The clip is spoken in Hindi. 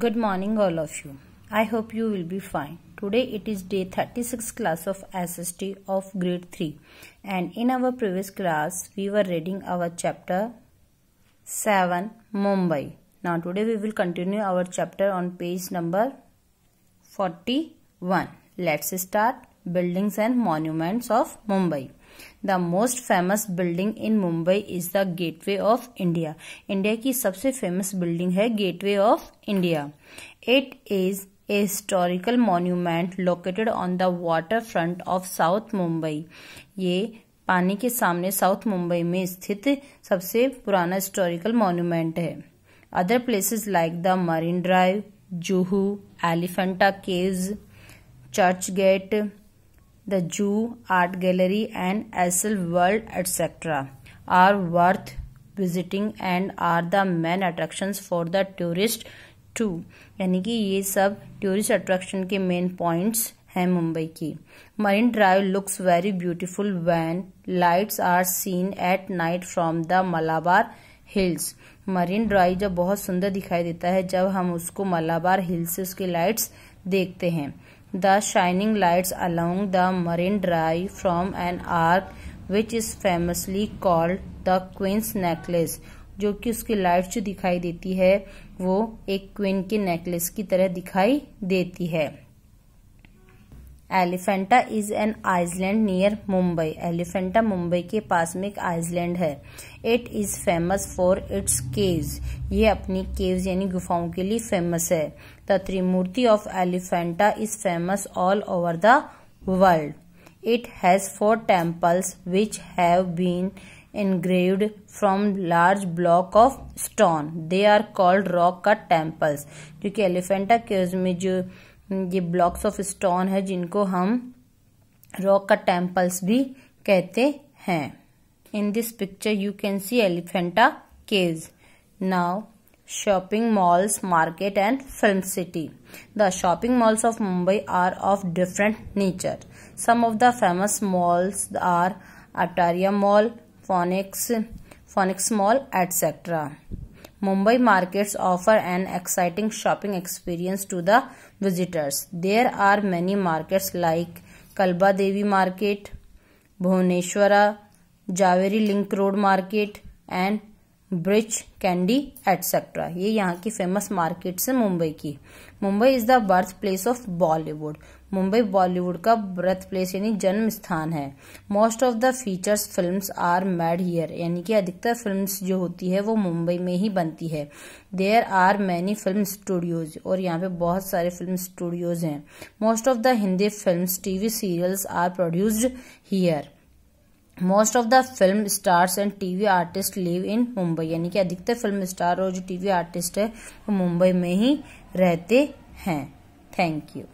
Good morning all of you. I hope you will be fine. Today it is day 36 class of SST of grade 3 and in our previous class we were reading our chapter 7 Mumbai. Now today we will continue our chapter on page number 41. Let's start Buildings and Monuments of Mumbai. The most famous building in Mumbai is the gateway of India India की सबसे फेमस बिल्डिंग है gateway of India it is a historical monument located on the waterfront of south Mumbai ये पानी के सामने साउथ मुंबई में स्थित सबसे पुराना हिस्टोरिकल मॉन्यूमेंट है other places like the Marine Drive Juhu Elephanta cave Churchgate the Jew Art Gallery and Essel World etc. are worth visiting and are the main attractions for the tourist too यानी कि ये सब टूरिस्ट अट्रैक्शन के मेन पॉइंट्स हैं मुंबई की Marine Drive looks very beautiful when lights are seen at night from the Malabar hills Marine Drive जब बहुत सुंदर दिखाई देता है जब हम उसको मलाबार हिल्स से उसकी लाइट्स देखते हैं the shining lights along the marine drive from an arc which is famously called the queen's necklace जो कि उसकी लाइट जो दिखाई देती है वो एक क्वीन के नेकलेस की तरह दिखाई देती है Elephanta is an island near Mumbai Elephanta Mumbai के पास में एक आइसलैंड है it is famous for its caves ये अपनी केव्स यानी गुफाओं के लिए फेमस है the Trimurti of Elephanta is famous all over the world it has four temples which have been engraved from large block of stone they are called rock cut temples क्योंकि एलिफेंटा केव्स में जो ये ब्लॉक्स ऑफ स्टोन है जिनको हम रॉक का टेम्पल्स भी कहते हैं in this picture you can see Elephanta cave now shopping malls market and film city the shopping malls of Mumbai are of different nature some of the famous malls are Atria mall Phoenix Phoenix mall etcetera Mumbai markets offer an exciting shopping experience to the visitors. There are many markets like Kalba Devi Market, Bhuvaneshwara, Javeri Link Road Market and Breach Candy etcetera ये यहाँ की फेमस मार्केट्स हैं मुंबई की Mumbai is the birth place of Bollywood Mumbai Bollywood का बर्थ प्लेस यानी जन्म स्थान है most of the features films are made here यानी कि अधिकतर फिल्म्स जो होती है वो मुंबई में ही बनती है there are many film studios और यहाँ पे बहुत सारे फिल्म स्टूडियोज हैं most of the Hindi film TV serials are produced here most of the film stars and TV artist live in Mumbai यानी कि अधिकतर फिल्म स्टार और जो टीवी आर्टिस्ट है वो मुंबई में ही रहते हैं थैंक यू